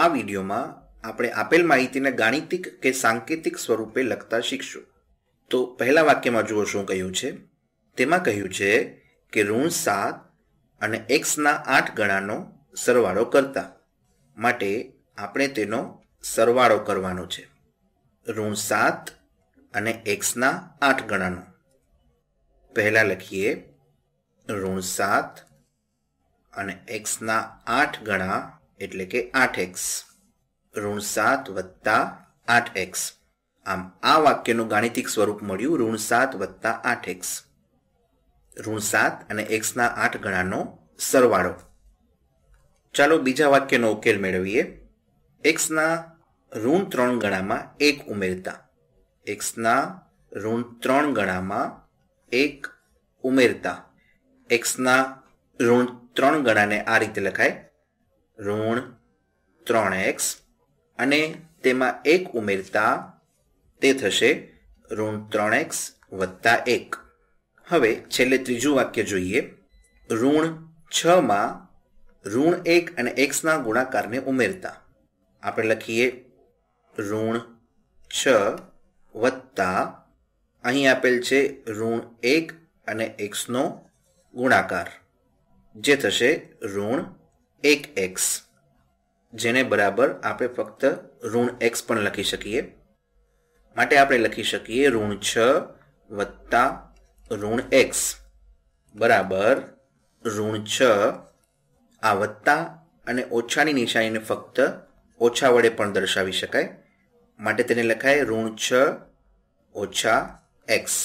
આ વિડીયોમાં આપણે આપેલ માહિતીને ગાણિતિક કે સાંકેતિક સ્વરૂપે લખતા શીખશું તો પહેલા વાક્યમાં જુઓ શું કહ્યું છે તેમાં કહ્યું છે કે ઋણ સાત અને એક્સના આઠ ગણાનો સરવાળો કરતા માટે આપણે તેનો સરવાળો કરવાનો છે ઋણ સાત અને એક્સના આઠ ગણાનો પહેલાં લખીએ ઋણ સાત અને એક્સના આઠ ગણા એટલે કે આઠ એક્સ ઋણ સાત વત્તા આઠ એક્સ આમ આ વાક્યનું ગાણિતિક સ્વરૂપ મળ્યું ઋણ સાત વત્તા આઠ એક્સ ઋણ સાત અને એક્સના આઠ ગણાનો સરવાળો ચાલો બીજા વાક્યનો ઉકેલ મેળવીએ એક્સના ઋણ ત્રણ ગણામાં એક ઉમેરતા એક્સના ઋણ ત્રણ ગણામાં એક ઉમેરતા એક્સના ઋણ ત્રણ ગણાને આ રીતે લખાય ઋણ ત્રણ એક્સ અને તેમાં એક ઉમેરતા તે થશે ઋણ ત્રણ એક્સ વત્તા એક હવે છેલ્લે ત્રીજું વાક્ય જોઈએ ઋણ છમાં ઋણ એક અને એક્સના ગુણાકારને ઉમેરતા આપણે લખીએ ઋણ છ વત્તા અહીં આપેલ છે ઋણ એક અને એક્સનો ગુણાકાર જે થશે ઋણ એક એક્સ જેને બરાબર આપણે ફક્ત ઋણ એક્સ પણ લખી શકીએ માટે આપણે લખી શકીએ ઋણ છ વત્તા ઋણ એક્સ બરાબર ઋણ છ આ વત્તા અને ઓછાની નિશાનીને ફક્ત ઓછા વડે પણ દર્શાવી શકાય માટે તેને લખાય ઋણ છ ઓછા એક્સ